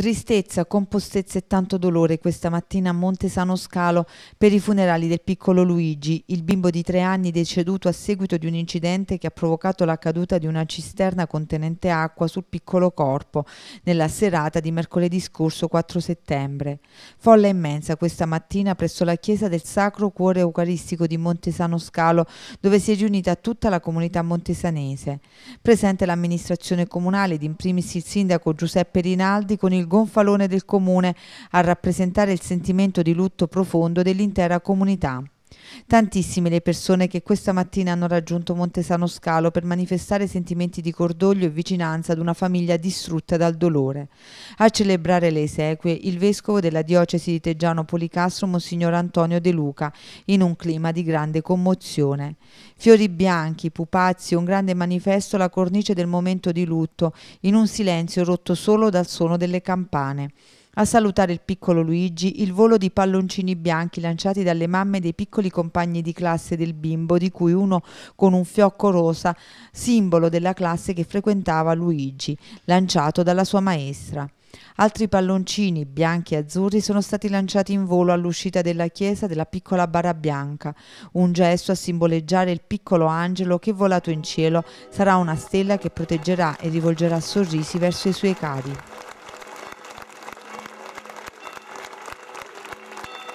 Tristezza, compostezza e tanto dolore questa mattina a Monte Sano Scalo per i funerali del piccolo Luigi, il bimbo di tre anni deceduto a seguito di un incidente che ha provocato la caduta di una cisterna contenente acqua sul piccolo corpo nella serata di mercoledì scorso 4 settembre. Folla immensa questa mattina presso la chiesa del Sacro Cuore Eucaristico di Monte Sano Scalo dove si è riunita tutta la comunità montesanese. Presente l'amministrazione comunale ed in primis il sindaco Giuseppe Rinaldi con il gonfalone del comune a rappresentare il sentimento di lutto profondo dell'intera comunità. Tantissime le persone che questa mattina hanno raggiunto Montesano Scalo per manifestare sentimenti di cordoglio e vicinanza ad una famiglia distrutta dal dolore. A celebrare le esequie il vescovo della diocesi di Teggiano Policastro, Monsignor Antonio De Luca, in un clima di grande commozione. Fiori bianchi, pupazzi, un grande manifesto la cornice del momento di lutto, in un silenzio rotto solo dal suono delle campane. A salutare il piccolo Luigi, il volo di palloncini bianchi lanciati dalle mamme dei piccoli compagni di classe del bimbo, di cui uno con un fiocco rosa, simbolo della classe che frequentava Luigi, lanciato dalla sua maestra. Altri palloncini bianchi e azzurri sono stati lanciati in volo all'uscita della chiesa della piccola bara bianca, un gesto a simboleggiare il piccolo angelo che volato in cielo sarà una stella che proteggerà e rivolgerà sorrisi verso i suoi cari.